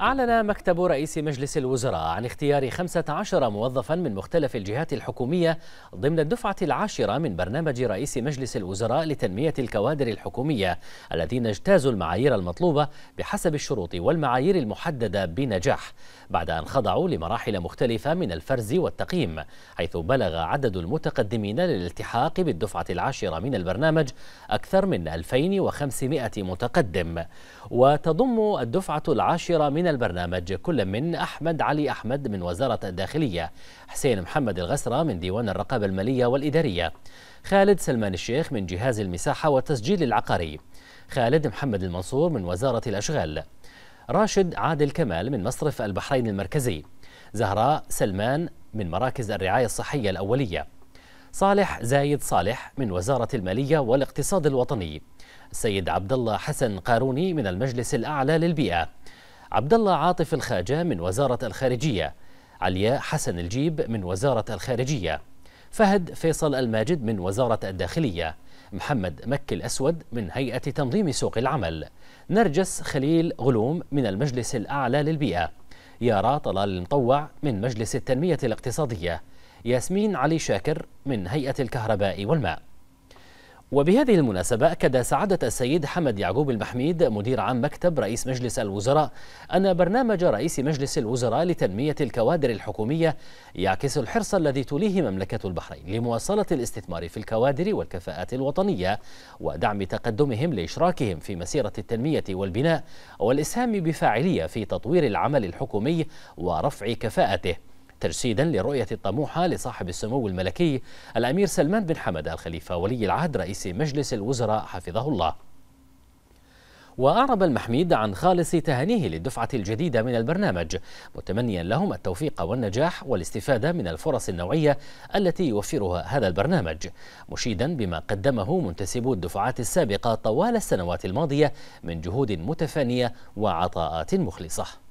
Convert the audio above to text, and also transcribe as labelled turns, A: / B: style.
A: أعلن مكتب رئيس مجلس الوزراء عن اختيار 15 موظفا من مختلف الجهات الحكومية ضمن الدفعة العاشرة من برنامج رئيس مجلس الوزراء لتنمية الكوادر الحكومية الذين اجتازوا المعايير المطلوبة بحسب الشروط والمعايير المحددة بنجاح بعد أن خضعوا لمراحل مختلفة من الفرز والتقييم حيث بلغ عدد المتقدمين للالتحاق بالدفعة العاشرة من البرنامج أكثر من 2500 متقدم وتضم الدفعة العاشرة من البرنامج كل من أحمد علي أحمد من وزارة الداخلية حسين محمد الغسرة من ديوان الرقابة المالية والإدارية خالد سلمان الشيخ من جهاز المساحة والتسجيل العقاري خالد محمد المنصور من وزارة الأشغال راشد عادل كمال من مصرف البحرين المركزي زهراء سلمان من مراكز الرعاية الصحية الأولية صالح زايد صالح من وزارة المالية والاقتصاد الوطني السيد عبد الله حسن قاروني من المجلس الأعلى للبيئة عبد الله عاطف الخاجة من وزارة الخارجية علياء حسن الجيب من وزارة الخارجية فهد فيصل الماجد من وزارة الداخلية محمد مكي الأسود من هيئة تنظيم سوق العمل نرجس خليل غلوم من المجلس الأعلى للبيئة يارا طلال المطوع من مجلس التنمية الاقتصادية ياسمين علي شاكر من هيئة الكهرباء والماء وبهذه المناسبة أكد سعادة السيد حمد يعقوب المحميد مدير عام مكتب رئيس مجلس الوزراء أن برنامج رئيس مجلس الوزراء لتنمية الكوادر الحكومية يعكس الحرص الذي توليه مملكة البحرين لمواصلة الاستثمار في الكوادر والكفاءات الوطنية ودعم تقدمهم لإشراكهم في مسيرة التنمية والبناء والإسهام بفاعلية في تطوير العمل الحكومي ورفع كفاءته تجسيدا لرؤية الطموحة لصاحب السمو الملكي الأمير سلمان بن حمد الخليفة ولي العهد رئيس مجلس الوزراء حفظه الله وأعرب المحميد عن خالص تهانيه للدفعة الجديدة من البرنامج متمنيا لهم التوفيق والنجاح والاستفادة من الفرص النوعية التي يوفرها هذا البرنامج مشيدا بما قدمه منتسبو الدفعات السابقة طوال السنوات الماضية من جهود متفانية وعطاءات مخلصة